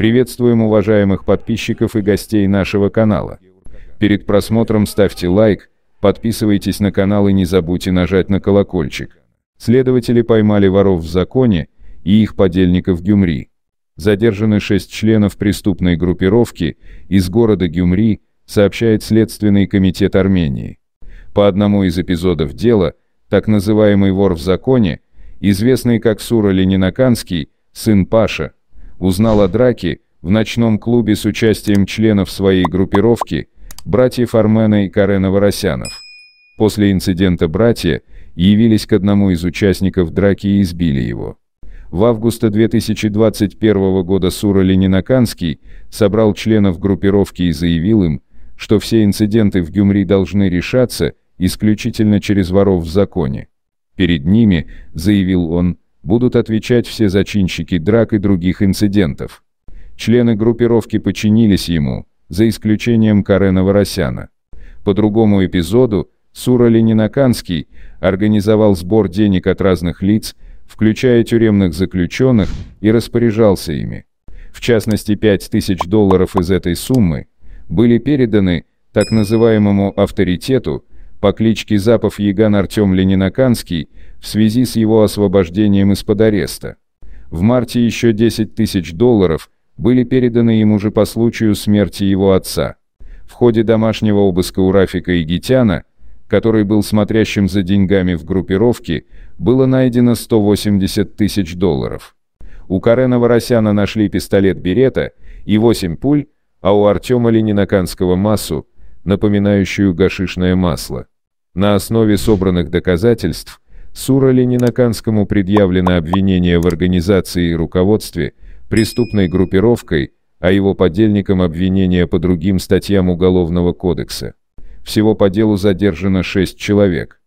Приветствуем уважаемых подписчиков и гостей нашего канала. Перед просмотром ставьте лайк, подписывайтесь на канал и не забудьте нажать на колокольчик. Следователи поймали воров в законе и их подельников в Гюмри. Задержаны шесть членов преступной группировки из города Гюмри, сообщает Следственный комитет Армении. По одному из эпизодов дела, так называемый вор в законе, известный как Сура Ленинаканский, сын Паша, узнал о драке в ночном клубе с участием членов своей группировки, братьев Армена и Карена Воросянов. После инцидента братья явились к одному из участников драки и избили его. В августе 2021 года Сура Ленинаканский собрал членов группировки и заявил им, что все инциденты в Гюмри должны решаться исключительно через воров в законе. Перед ними, заявил он, будут отвечать все зачинщики драк и других инцидентов. Члены группировки подчинились ему, за исключением Карена Воросяна. По другому эпизоду, Сура Ленинаканский организовал сбор денег от разных лиц, включая тюремных заключенных, и распоряжался ими. В частности, 5000 долларов из этой суммы были переданы так называемому авторитету, по кличке Запов Яган Артем Ленинаканский в связи с его освобождением из-под ареста. В марте еще 10 тысяч долларов были переданы ему же по случаю смерти его отца. В ходе домашнего обыска у Рафика Игитяна, который был смотрящим за деньгами в группировке, было найдено 180 тысяч долларов. У Карена Воросяна нашли пистолет Берета и 8 пуль, а у Артема Ленинаканского массу – напоминающую гашишное масло. На основе собранных доказательств Сурали-Нинаканскому предъявлено обвинение в организации и руководстве преступной группировкой, а его подельникам обвинение по другим статьям Уголовного кодекса. Всего по делу задержано 6 человек.